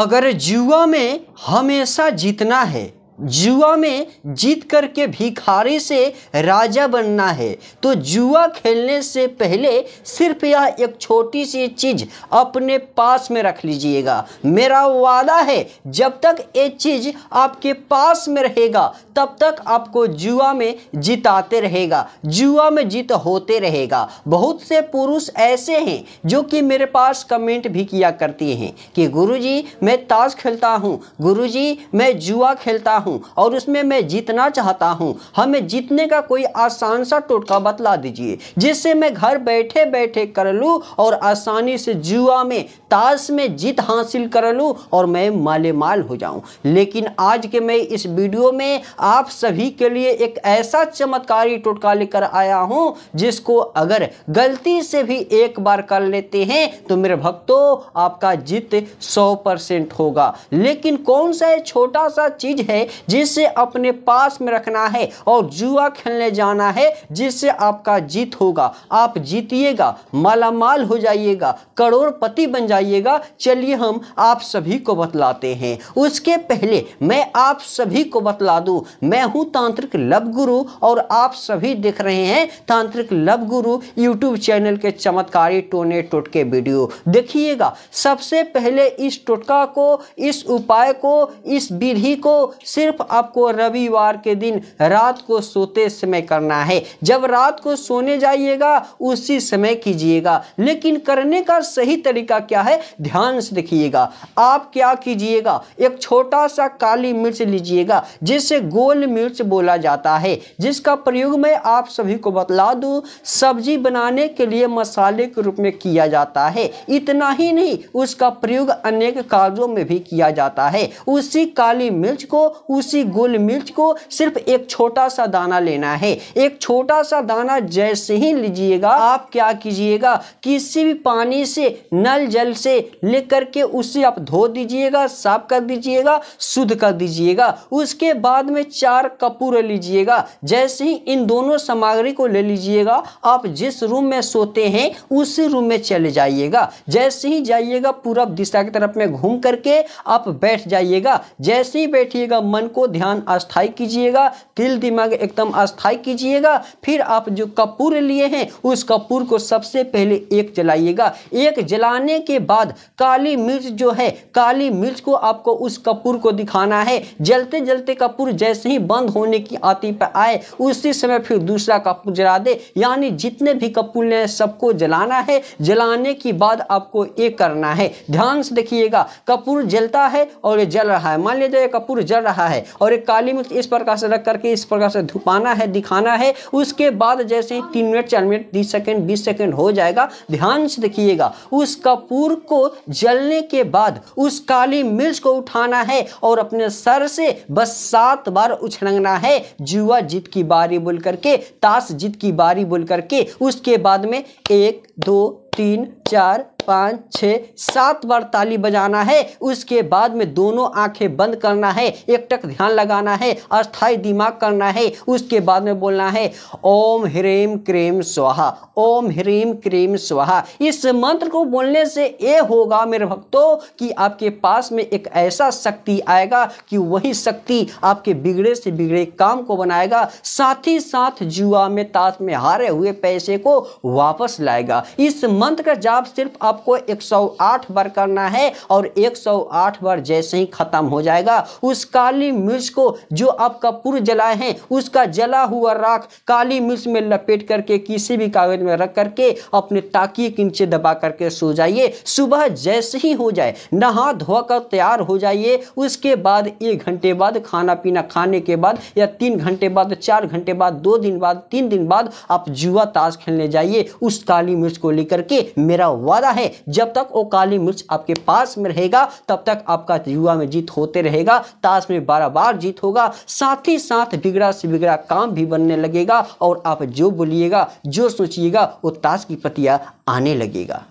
अगर जुआ में हमेशा जीतना है जुआ में जीत करके भिखारी से राजा बनना है तो जुआ खेलने से पहले सिर्फ यह एक छोटी सी चीज़ अपने पास में रख लीजिएगा मेरा वादा है जब तक ये चीज़ आपके पास में रहेगा तब तक आपको जुआ में जिताते रहेगा जुआ में जीत होते रहेगा बहुत से पुरुष ऐसे हैं जो कि मेरे पास कमेंट भी किया करती हैं कि गुरुजी मैं ताश खेलता हूँ गुरुजी मैं जुआ खेलता हूँ हूँ और उसमें मैं जीतना चाहता हूँ हमें जीतने का कोई आसान सा टोटका बतला दीजिए जिससे मैं घर बैठे बैठे कर लूँ और आसानी से जुआ में ताश में जीत हासिल कर लूँ और मैं माले माल हो जाऊँ लेकिन आज के मैं इस वीडियो में आप सभी के लिए एक ऐसा चमत्कारी टोटका लेकर आया हूँ जिसको अगर गलती से भी एक बार कर लेते हैं तो मेरे भक्तों आपका जीत सौ परसेंट होगा लेकिन कौन सा छोटा सा चीज़ है जिसे अपने पास में रखना है और जुआ खेलने जाना है जिससे आपका जीत होगा आप जीतिएगा मालामाल हो जाइएगा करोड़पति बन जाइएगा चलिए हम आप सभी को बतलाते हैं उसके पहले मैं आप सभी को बतला दूं मैं हूँ तांत्रिक लव गुरु और आप सभी देख रहे हैं तांत्रिक लव गुरु यूट्यूब चैनल के चमत्कारी टोने टोटके वीडियो देखिएगा सबसे पहले इस टोटका को इस उपाय को इस विधि को से सिर्फ आपको रविवार के दिन रात को सोते समय करना है जब रात को सोने जाइएगा उसी समय कीजिएगा लेकिन करने का सही तरीका क्या है ध्यान से देखिएगा आप क्या कीजिएगा एक छोटा सा काली मिर्च लीजिएगा जिसे गोल मिर्च बोला जाता है जिसका प्रयोग मैं आप सभी को बतला दूं सब्जी बनाने के लिए मसाले के रूप में किया जाता है इतना ही नहीं उसका प्रयोग अनेक कार्यों में भी किया जाता है उसी काली मिर्च को उसी गुल मिर्च को सिर्फ एक छोटा सा दाना लेना है एक छोटा सा दाना जैसे ही लीजिएगा आप क्या कीजिएगा किसी भी पानी से नल जल से लेकर के उसे आप धो दीजिएगा साफ कर दीजिएगा शुद्ध कर दीजिएगा उसके बाद में चार कपूर लीजिएगा जैसे ही इन दोनों सामग्री को ले लीजिएगा आप जिस रूम में सोते हैं उसी रूम में चले जाइएगा जैसे ही जाइएगा पूरब दिशा की तरफ में घूम करके आप बैठ जाइएगा जैसे ही बैठिएगा मन को ध्यान अस्थाई कीजिएगा दिल दिमाग एकदम अस्थाई कीजिएगा फिर आप जो कपूर लिए हैं उस कपूर को सबसे पहले एक जलाइएगा एक जलाने के बाद काली मिर्च जो है काली मिर्च को आपको उस कपूर को दिखाना है जलते जलते कपूर जैसे ही बंद होने की आती पर आए उसी समय फिर दूसरा कपूर जला दे यानी जितने भी कपूर लें सबको जलाना है जलाने के बाद आपको ये करना है ध्यान से देखिएगा कपूर जलता है और जल रहा है मान लीजिए कपूर जल रहा है है और एक काली मिर्च इस प्रकार से रख करके इस प्रकार से धुपाना है दिखाना है उसके बाद जैसे ही तीन मिनट चार मिनट बीस सेकेंड बीस सेकेंड हो जाएगा ध्यान से देखिएगा उस कपूर को जलने के बाद उस काली मिर्च को उठाना है और अपने सर से बस सात बार उछलना है जुआ जीत की बारी बोल करके ताश जीत की बारी बोल करके उसके बाद में एक दो तीन चार पाँच छः सात बार ताली बजाना है उसके बाद में दोनों आंखें बंद करना है एकटक ध्यान लगाना है अस्थाई दिमाग करना है उसके बाद में बोलना है ओम ह्रीम क्रीम स्वाहा ओम ह्रीम क्रीम स्वाहा इस मंत्र को बोलने से ये होगा मेरे भक्तों कि आपके पास में एक ऐसा शक्ति आएगा कि वही शक्ति आपके बिगड़े से बिगड़े काम को बनाएगा साथ ही साथ जुआ में ताश में हारे हुए पैसे को वापस लाएगा इस मंत्र का जाप सिर्फ आप आपको 108 बार करना है और 108 बार जैसे ही ख़त्म हो जाएगा उस काली मिर्च को जो आप कपूर जलाए हैं उसका जला हुआ राख काली मिर्च में लपेट करके किसी भी कागज़ में रख करके अपने ताकिए के नीचे दबा करके सो जाइए सुबह जैसे ही हो जाए नहा धोकर तैयार हो जाइए उसके बाद एक घंटे बाद खाना पीना खाने के बाद या तीन घंटे बाद चार घंटे बाद दो दिन बाद तीन दिन बाद आप जुआ ताश खेलने जाइए उस काली मिर्च को लेकर के मेरा वादा है है जब तक वो काली मिर्च आपके पास में रहेगा तब तक आपका युवा में जीत होते रहेगा ताश में बारह बार जीत होगा साथ ही साथ बिगड़ा से बिगड़ा काम भी बनने लगेगा और आप जो बोलिएगा जो सोचिएगा वो ताश की प्रतिया आने लगेगा